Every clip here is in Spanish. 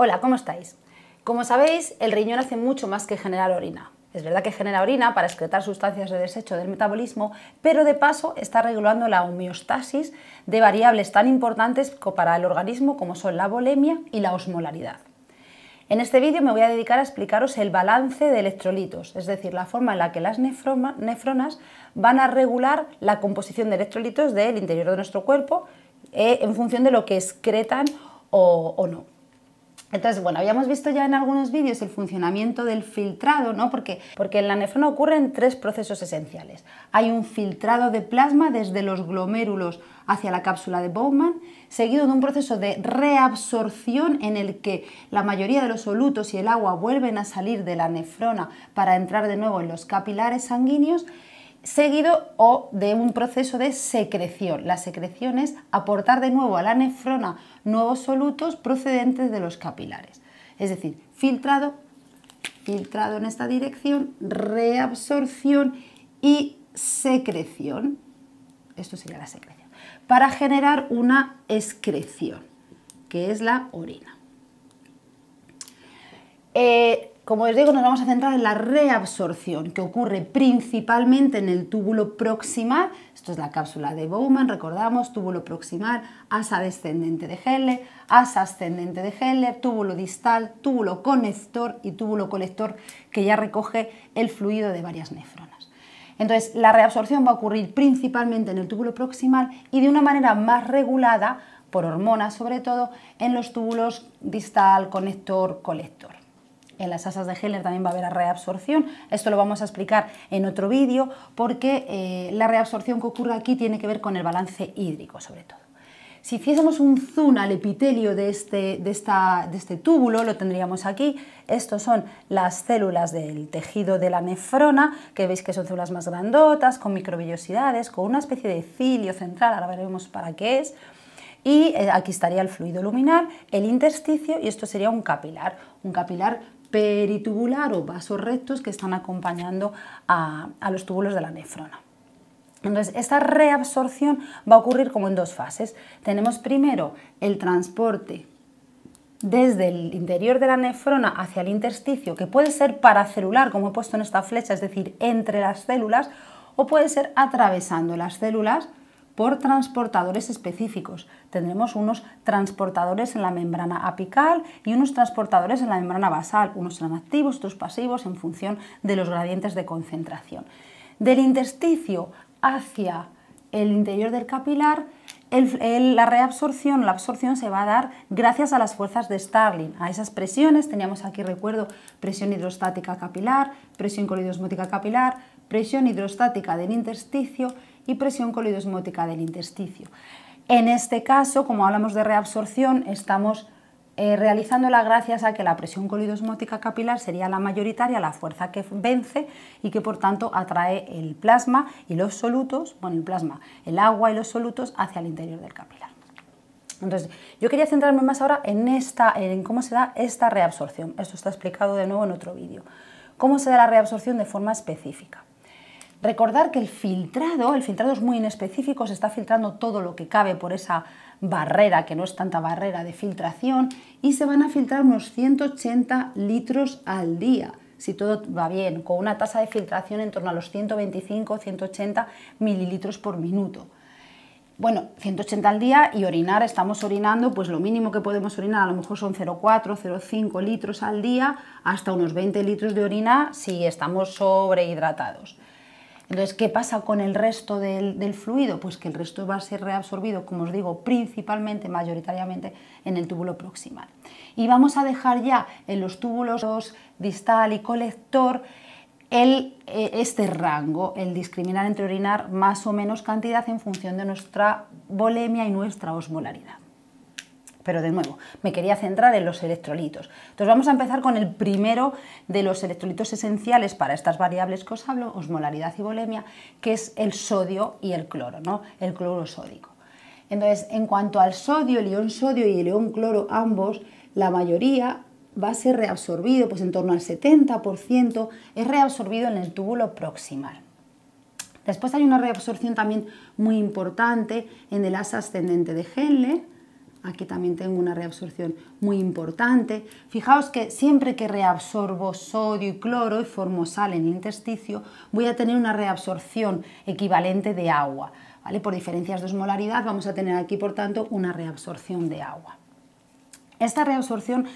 Hola, ¿cómo estáis? Como sabéis, el riñón hace mucho más que generar orina. Es verdad que genera orina para excretar sustancias de desecho del metabolismo, pero de paso está regulando la homeostasis de variables tan importantes para el organismo como son la bolemia y la osmolaridad. En este vídeo me voy a dedicar a explicaros el balance de electrolitos, es decir, la forma en la que las nefronas van a regular la composición de electrolitos del interior de nuestro cuerpo eh, en función de lo que excretan o no. Entonces, bueno, habíamos visto ya en algunos vídeos el funcionamiento del filtrado, ¿no? Porque, porque en la nefrona ocurren tres procesos esenciales. Hay un filtrado de plasma desde los glomérulos hacia la cápsula de Bowman, seguido de un proceso de reabsorción en el que la mayoría de los solutos y el agua vuelven a salir de la nefrona para entrar de nuevo en los capilares sanguíneos seguido o de un proceso de secreción. La secreción es aportar de nuevo a la nefrona nuevos solutos procedentes de los capilares. Es decir, filtrado, filtrado en esta dirección, reabsorción y secreción. Esto sería la secreción. Para generar una excreción, que es la orina. Eh, como os digo, nos vamos a centrar en la reabsorción, que ocurre principalmente en el túbulo proximal. Esto es la cápsula de Bowman, recordamos, túbulo proximal, asa descendente de Heller, asa ascendente de Heller, túbulo distal, túbulo conector y túbulo colector, que ya recoge el fluido de varias nefronas. Entonces, la reabsorción va a ocurrir principalmente en el túbulo proximal y de una manera más regulada, por hormonas sobre todo, en los túbulos distal, conector, colector en las asas de Heller también va a haber reabsorción. Esto lo vamos a explicar en otro vídeo porque eh, la reabsorción que ocurre aquí tiene que ver con el balance hídrico sobre todo. Si hiciésemos un zoom al epitelio este, de este, túbulo, lo tendríamos aquí. Estos son las células del tejido de la nefrona, que veis que son células más grandotas, con microvellosidades, con una especie de cilio central, ahora veremos para qué es y eh, aquí estaría el fluido luminar, el intersticio y esto sería un capilar, un capilar peritubular o vasos rectos que están acompañando a, a los túbulos de la nefrona. Entonces, esta reabsorción va a ocurrir como en dos fases. Tenemos primero el transporte desde el interior de la nefrona hacia el intersticio, que puede ser paracelular, como he puesto en esta flecha, es decir, entre las células, o puede ser atravesando las células por transportadores específicos. Tendremos unos transportadores en la membrana apical y unos transportadores en la membrana basal. Unos serán activos, otros pasivos en función de los gradientes de concentración. Del intersticio hacia el interior del capilar, la reabsorción, la absorción se va a dar gracias a las fuerzas de Starling, a esas presiones, teníamos aquí, recuerdo, presión hidrostática capilar, presión colidosmótica capilar, presión hidrostática del intersticio y presión colidosmótica del intersticio. En este caso, como hablamos de reabsorción, estamos eh, realizándola gracias a que la presión colidosmótica capilar sería la mayoritaria, la fuerza que vence y que por tanto atrae el plasma y los solutos, bueno, el plasma, el agua y los solutos hacia el interior del capilar. Entonces, yo quería centrarme más ahora en, esta, en cómo se da esta reabsorción. Esto está explicado de nuevo en otro vídeo. ¿Cómo se da la reabsorción de forma específica? Recordar que el filtrado, el filtrado es muy inespecífico, se está filtrando todo lo que cabe por esa barrera, que no es tanta barrera de filtración, y se van a filtrar unos 180 litros al día si todo va bien, con una tasa de filtración en torno a los 125-180 mililitros por minuto. Bueno, 180 al día y orinar, estamos orinando, pues lo mínimo que podemos orinar a lo mejor son 0,4, 0,5 litros al día, hasta unos 20 litros de orina si estamos sobrehidratados. Entonces, ¿qué pasa con el resto del, fluido? Pues que el resto va a ser reabsorbido, como os digo, principalmente, mayoritariamente, en el túbulo proximal. Y vamos a dejar ya en los túbulos distal y colector eh, este rango, el discriminar entre orinar más o menos cantidad en función de nuestra volemia y nuestra osmolaridad pero de nuevo, me quería centrar en los electrolitos. Entonces vamos a empezar con el primero de los electrolitos esenciales para estas variables que os hablo, osmolaridad y volemia, que es el sodio y el cloro, ¿no? el cloro sódico. Entonces, en cuanto al sodio, el ion sodio y el ion cloro, ambos, la mayoría va a ser reabsorbido, pues en torno al 70% es reabsorbido en el túbulo proximal. Después hay una reabsorción también muy importante en el asa ascendente de Henle, Aquí también tengo una reabsorción muy importante. Fijaos que siempre que reabsorbo sodio y cloro y formo sal en el intersticio, voy a tener una reabsorción equivalente de agua. Por diferencias de osmolaridad vamos a tener aquí, por tanto, una reabsorción de agua. Esta reabsorción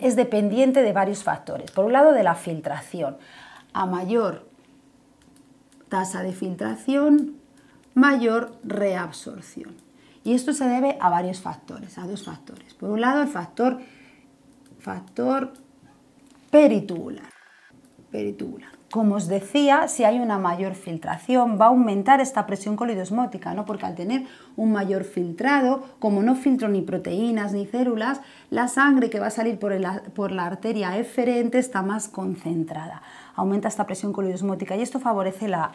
es dependiente de varios factores. Por un lado, de la filtración. A mayor tasa de filtración, mayor reabsorción. Y esto se debe a varios factores, a dos factores. Por un lado, el factor, peritubular. Como os decía, si hay una mayor filtración, va a aumentar esta presión colidosmótica, ¿no? porque al tener un mayor filtrado, como no filtro ni proteínas ni células, la sangre que va a salir por, la arteria eferente está más concentrada. Aumenta esta presión colidosmótica y esto favorece la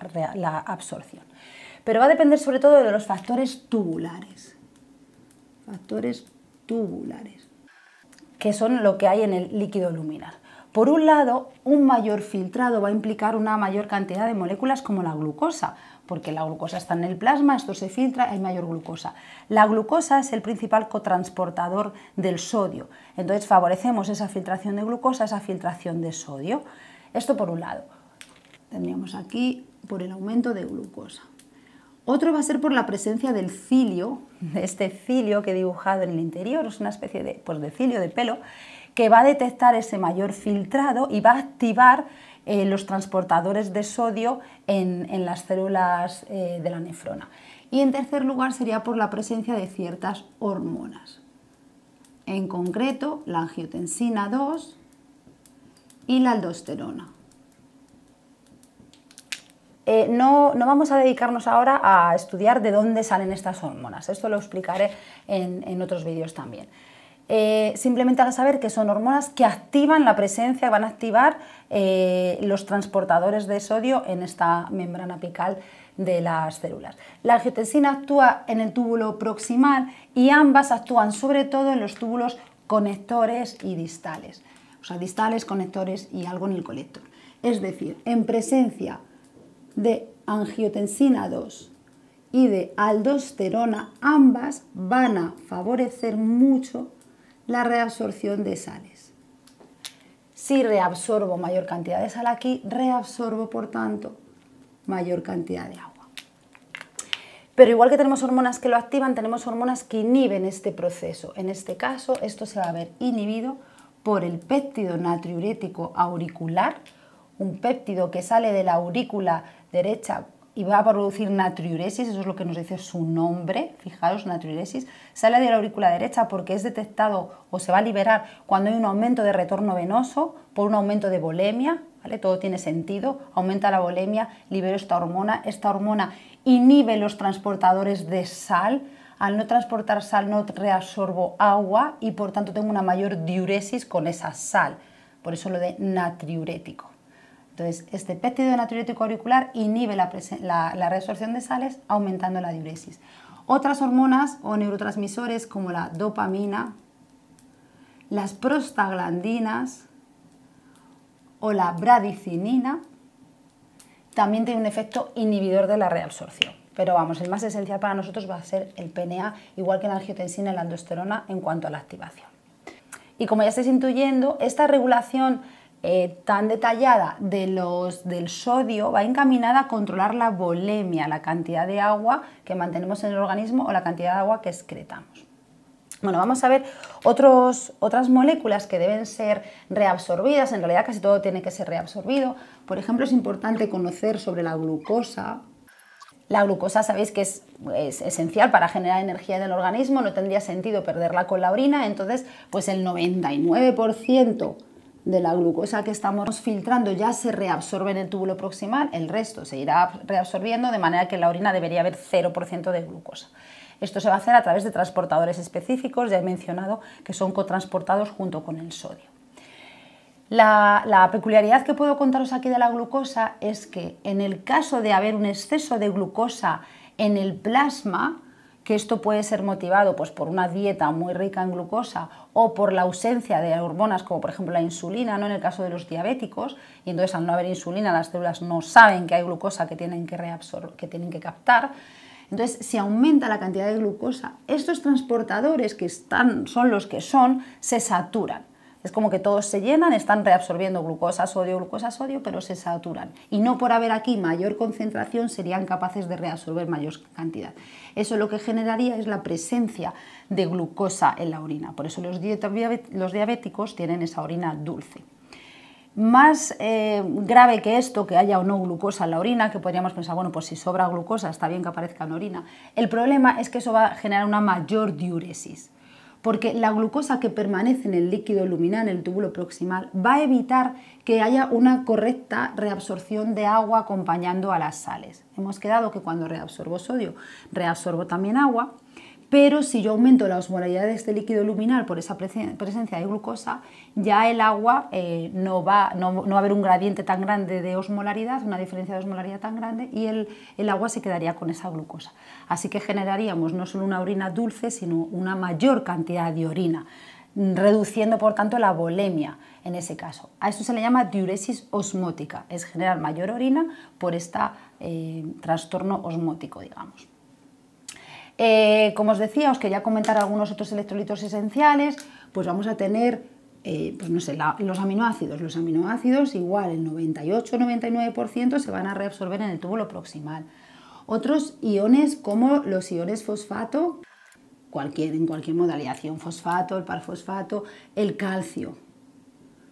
absorción pero va a depender sobre todo de los factores tubulares. Factores tubulares, que son lo que hay en el líquido luminal. Por un lado, un mayor filtrado va a implicar una mayor cantidad de moléculas como la glucosa, porque la glucosa está en el plasma, esto se filtra, hay mayor glucosa. La glucosa es el principal cotransportador del sodio, entonces favorecemos esa filtración de glucosa, esa filtración de sodio. Esto por un lado. Tendríamos aquí por el aumento de glucosa. Otro va a ser por la presencia del cilio, de este cilio que he dibujado en el interior, es una especie de, pues de cilio de pelo, que va a detectar ese mayor filtrado y va a activar eh, los transportadores de sodio en, las células eh, de la nefrona. Y en tercer lugar sería por la presencia de ciertas hormonas, en concreto la angiotensina 2 y la aldosterona. Eh, no, vamos a dedicarnos ahora a estudiar de dónde salen estas hormonas. Esto lo explicaré en, otros vídeos también. Eh, simplemente haga saber que son hormonas que activan la presencia, van a activar eh, los transportadores de sodio en esta membrana apical de las células. La angiotensina actúa en el túbulo proximal y ambas actúan sobre todo en los túbulos conectores y distales. O sea, distales, conectores y algo en el colector. Es decir, en presencia de angiotensina 2 y de aldosterona, ambas van a favorecer mucho la reabsorción de sales. Si reabsorbo mayor cantidad de sal aquí, reabsorbo, por tanto, mayor cantidad de agua. Pero igual que tenemos hormonas que lo activan, tenemos hormonas que inhiben este proceso. En este caso, esto se va a ver inhibido por el péptido natriurético auricular, un péptido que sale de la aurícula derecha y va a producir natriuresis, eso es lo que nos dice su nombre, fijaros, natriuresis, sale de la aurícula derecha porque es detectado o se va a liberar cuando hay un aumento de retorno venoso por un aumento de volemia, ¿vale? Todo tiene sentido, aumenta la volemia, libero esta hormona, esta hormona inhibe los transportadores de sal, al no transportar sal no reabsorbo agua y por tanto tengo una mayor diuresis con esa sal, por eso lo de natriurético. Entonces, este péptido natriurético auricular inhibe la, la, reabsorción de sales aumentando la diuresis. Otras hormonas o neurotransmisores como la dopamina, las prostaglandinas o la bradicinina también tienen un efecto inhibidor de la reabsorción. Pero vamos, el más esencial para nosotros va a ser el PNA, igual que la angiotensina y la aldosterona en cuanto a la activación. Y como ya estáis intuyendo, esta regulación eh, tan detallada de los, del sodio va encaminada a controlar la volemia, la cantidad de agua que mantenemos en el organismo o la cantidad de agua que excretamos. Bueno, vamos a ver otras moléculas que deben ser reabsorbidas, en realidad casi todo tiene que ser reabsorbido. Por ejemplo, es importante conocer sobre la glucosa. La glucosa sabéis que es, esencial para generar energía en el organismo, no tendría sentido perderla con la orina, entonces pues el 99% de la glucosa que estamos filtrando ya se reabsorbe en el túbulo proximal, el resto se irá reabsorbiendo de manera que en la orina debería haber 0% de glucosa. Esto se va a hacer a través de transportadores específicos, ya he mencionado que son cotransportados junto con el sodio. La, la, peculiaridad que puedo contaros aquí de la glucosa es que en el caso de haber un exceso de glucosa en el plasma, que esto puede ser motivado pues, por una dieta muy rica en glucosa o por la ausencia de hormonas como por ejemplo la insulina, ¿no? en el caso de los diabéticos, y entonces al no haber insulina las células no saben que hay glucosa que tienen que, que, tienen que captar. Entonces, si aumenta la cantidad de glucosa, estos transportadores que están, son los que son, se saturan. Es como que todos se llenan, están reabsorbiendo glucosa, sodio, glucosa, sodio, pero se saturan. Y no por haber aquí mayor concentración serían capaces de reabsorber mayor cantidad. Eso lo que generaría es la presencia de glucosa en la orina. Por eso los, diabéticos tienen esa orina dulce. Más eh, grave que esto, que haya o no glucosa en la orina, que podríamos pensar, bueno, pues si sobra glucosa está bien que aparezca en orina. El problema es que eso va a generar una mayor diuresis porque la glucosa que permanece en el líquido luminal, en el túbulo proximal, va a evitar que haya una correcta reabsorción de agua acompañando a las sales. Hemos quedado que cuando reabsorbo sodio, reabsorbo también agua pero si yo aumento la osmolaridad de este líquido luminal por esa presencia de glucosa, ya el agua eh, no, va, a haber un gradiente tan grande de osmolaridad, una diferencia de osmolaridad tan grande, y el, agua se quedaría con esa glucosa. Así que generaríamos no solo una orina dulce, sino una mayor cantidad de orina, reduciendo por tanto la volemia en ese caso. A esto se le llama diuresis osmótica, es generar mayor orina por este trastorno osmótico, digamos. Eh, como os decía, os quería comentar algunos otros electrolitos esenciales, pues vamos a tener, eh, pues no sé, los aminoácidos. Los aminoácidos igual, el 98-99% se van a reabsorber en el túbulo proximal. Otros iones como los iones fosfato, cualquier, en cualquier modalidad, fosfato, el parfosfato, el calcio,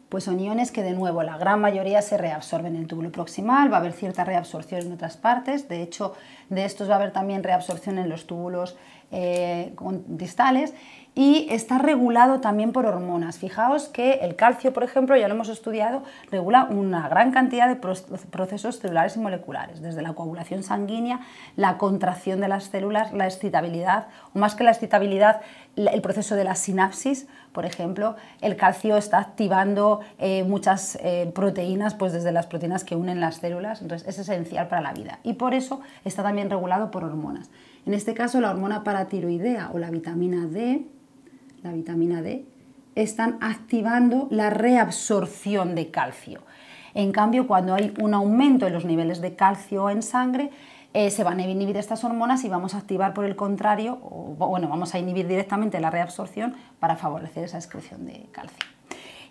pues son iones que de nuevo la gran mayoría se reabsorben en el túbulo proximal, va a haber cierta reabsorción en otras partes, de hecho de estos va a haber también reabsorción en los túbulos eh, con distales y está regulado también por hormonas. Fijaos que el calcio, por ejemplo, ya lo hemos estudiado, regula una gran cantidad de procesos celulares y moleculares, desde la coagulación sanguínea, la contracción de las células, la excitabilidad, o más que la excitabilidad, el proceso de la sinapsis, por ejemplo, el calcio está activando eh, muchas eh, proteínas, pues desde las proteínas que unen las células, entonces es esencial para la vida y por eso está también regulado por hormonas. En este caso, la hormona paratiroidea o la vitamina D, la vitamina D, están activando la reabsorción de calcio. En cambio, cuando hay un aumento en los niveles de calcio en sangre, eh, se van a inhibir estas hormonas y vamos a activar por el contrario, o bueno, vamos a inhibir directamente la reabsorción para favorecer esa excreción de calcio.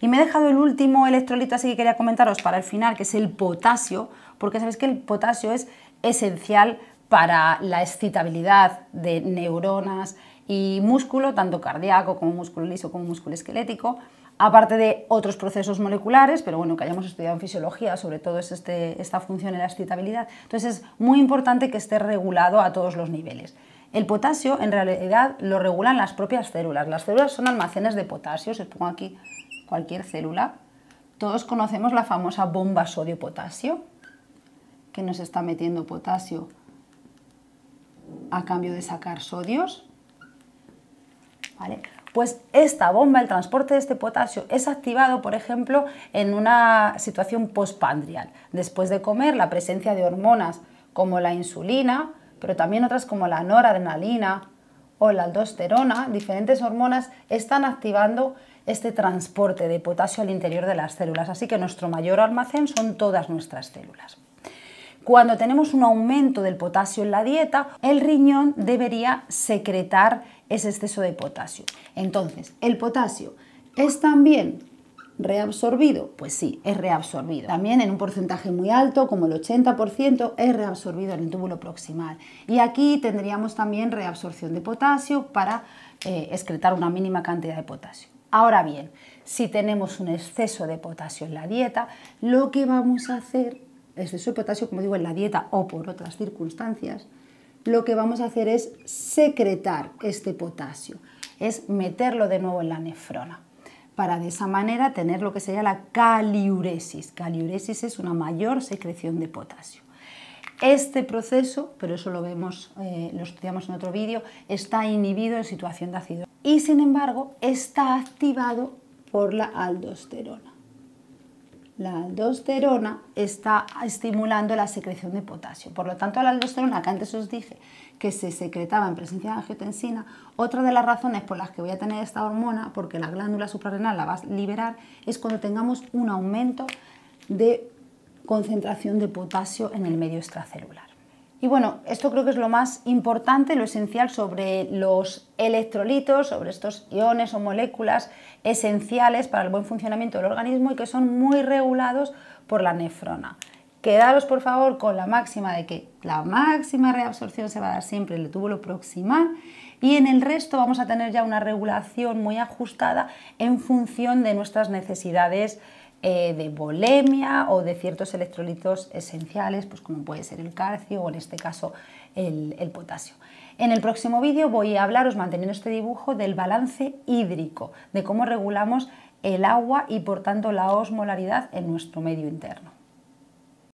Y me he dejado el último electrolito así que quería comentaros para el final, que es el potasio, porque sabéis que el potasio es esencial para la excitabilidad de neuronas y músculo, tanto cardíaco como músculo liso como músculo esquelético, aparte de otros procesos moleculares, pero bueno, que hayamos estudiado en fisiología, sobre todo es este, esta función de la excitabilidad. Entonces es muy importante que esté regulado a todos los niveles. El potasio en realidad lo regulan las propias células. Las células son almacenes de potasio, se os pongo aquí cualquier célula. Todos conocemos la famosa bomba sodio-potasio, que nos está metiendo potasio a cambio de sacar sodios. Pues esta bomba, el transporte de este potasio, es activado, por ejemplo, en una situación postpandrial. Después de comer, la presencia de hormonas como la insulina, pero también otras como la noradrenalina o la aldosterona, diferentes hormonas, están activando este transporte de potasio al interior de las células. Así que nuestro mayor almacén son todas nuestras células. Cuando tenemos un aumento del potasio en la dieta, el riñón debería secretar ese exceso de potasio. Entonces, el potasio es también reabsorbido? Pues sí, es reabsorbido. También en un porcentaje muy alto, como el 80%, es reabsorbido en el túbulo proximal. Y aquí tendríamos también reabsorción de potasio para eh, excretar una mínima cantidad de potasio. Ahora bien, si tenemos un exceso de potasio en la dieta, lo que vamos a hacer exceso de potasio, como digo, en la dieta o por otras circunstancias, lo que vamos a hacer es secretar este potasio, es meterlo de nuevo en la nefrona, para de esa manera tener lo que sería la caliuresis. Caliuresis es una mayor secreción de potasio. Este proceso, pero eso lo vemos, eh, lo estudiamos en otro vídeo, está inhibido en situación de ácido y sin embargo está activado por la aldosterona la aldosterona está estimulando la secreción de potasio. Por lo tanto, la aldosterona, que antes os dije que se secretaba en presencia de angiotensina, otra de las razones por las que voy a tener esta hormona, porque la glándula suprarrenal la va a liberar, es cuando tengamos un aumento de concentración de potasio en el medio extracelular. Y bueno, esto creo que es lo más importante, lo esencial sobre los electrolitos, sobre estos iones o moléculas esenciales para el buen funcionamiento del organismo y que son muy regulados por la nefrona. Quedaros por favor con la máxima de que la máxima reabsorción se va a dar siempre en el túbulo proximal y en el resto vamos a tener ya una regulación muy ajustada en función de nuestras necesidades eh, de bolemia o de ciertos electrolitos esenciales, pues como puede ser el calcio o en este caso el potasio. En el próximo vídeo voy a hablaros, manteniendo este dibujo, del balance hídrico, de cómo regulamos el agua y por tanto la osmolaridad en nuestro medio interno.